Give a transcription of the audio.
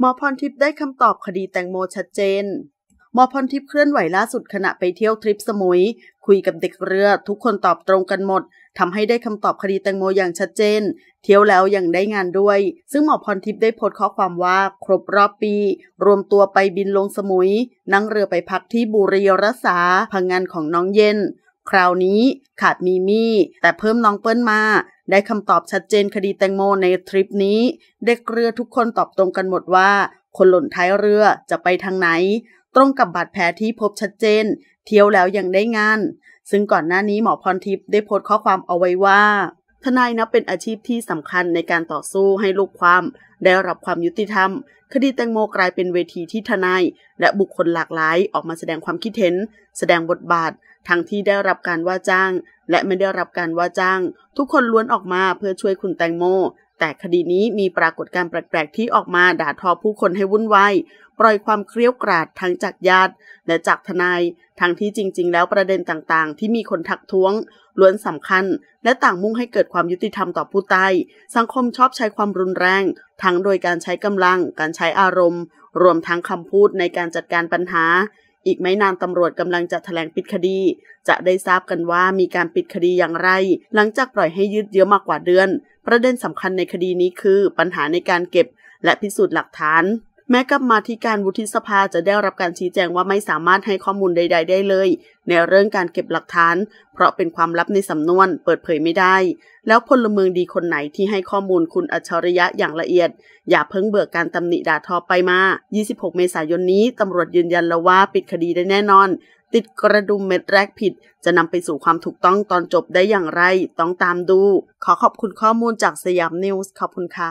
หมอพรทิพย์ได้คำตอบคดีแตงโมชัดเจน หมอพรทิพย์เคลื่อนไหวล่าสุดขณะไปเที่ยวทริปสมุย คุยกับเด็กเรือ ทุกคนตอบตรงกันหมด ทำให้ได้คำตอบคดีแตงโมอย่างชัดเจน เที่ยวแล้วยังได้งานด้วย ซึ่งหมอพรทิพย์ได้โพสต์ข้อความว่า ครบรอบปี รวมตัวไปบินลงสมุย นั่งเรือไปพักที่บุรีรัษา พังงานของน้องเย็นคราวนี้ขาดมีมี่แต่เพิ่มน้องเปิ้ลมา ได้คำตอบชัดเจนคดีแตงโมในทริปนี้ เด็กเรือทุกคนตอบตรงกันหมดว่า คนหล่นท้ายเรือจะไปทางไหน ตรงกับบาดแผลที่พบชัดเจน เที่ยวแล้วยังได้งาน ซึ่งก่อนหน้านี้หมอพรทิพย์ได้โพสต์ข้อความเอาไว้ว่าทนายนับเป็นอาชีพที่สำคัญในการต่อสู้ให้ลูกความ ได้รับความยุติธรรม คดีแตงโมกลายเป็นเวทีที่ทนายและบุคคลหลากหลายออกมาแสดงความคิดเห็น แสดงบทบาท ทั้งที่ได้รับการว่าจ้าง และไม่ได้รับการว่าจ้าง ทุกคนล้วนออกมาเพื่อช่วยคุณแตงโมแต่คดีนี้มีปรากฏการณ์แปลก ๆ ที่ออกมาด่าทอผู้คนให้วุ่นวายปล่อยความเครียวกราดทั้งจากญาติ และจากทนาย ทั้งที่จริงๆ แล้วประเด็นต่าง ๆ ที่มีคนทักท้วงล้วนสำคัญ และต่างมุ่งให้เกิดความยุติธรรมต่อผู้ตายสังคมชอบใช้ความรุนแรง ทั้งโดยการใช้กำลังการใช้อารมณ์ รวมทั้งคำพูดในการจัดการปัญหาอีกไม่นานตำรวจกำลังจะแถลงปิดคดี จะได้ทราบกันว่ามีการปิดคดีอย่างไร หลังจากปล่อยให้ยืดเยื้อมากกว่าเดือน ประเด็นสำคัญในคดีนี้คือปัญหาในการเก็บและพิสูจน์หลักฐานแม้กรรมาธิการวุฒิสภาจะได้รับการชี้แจงว่าไม่สามารถให้ข้อมูลใด ๆ ได้เลย ในเรื่องการเก็บหลักฐาน เพราะเป็นความลับในสำนวนเปิดเผยไม่ได้ แล้วพลเมืองดีคนไหนที่ให้ข้อมูลคุณอัจฉริยะอย่างละเอียด อย่าเพิ่งเบื่อการตำหนิด่าทอไปมา 26 เมษายนนี้ตำรวจยืนยันแล้วว่าปิดคดีได้แน่นอน ติดกระดุมเม็ดแรกผิด จะนำไปสู่ความถูกต้องตอนจบได้อย่างไร ต้องตามดู ขอขอบคุณข้อมูลจากสยามนิวส์ขอบคุณค่ะ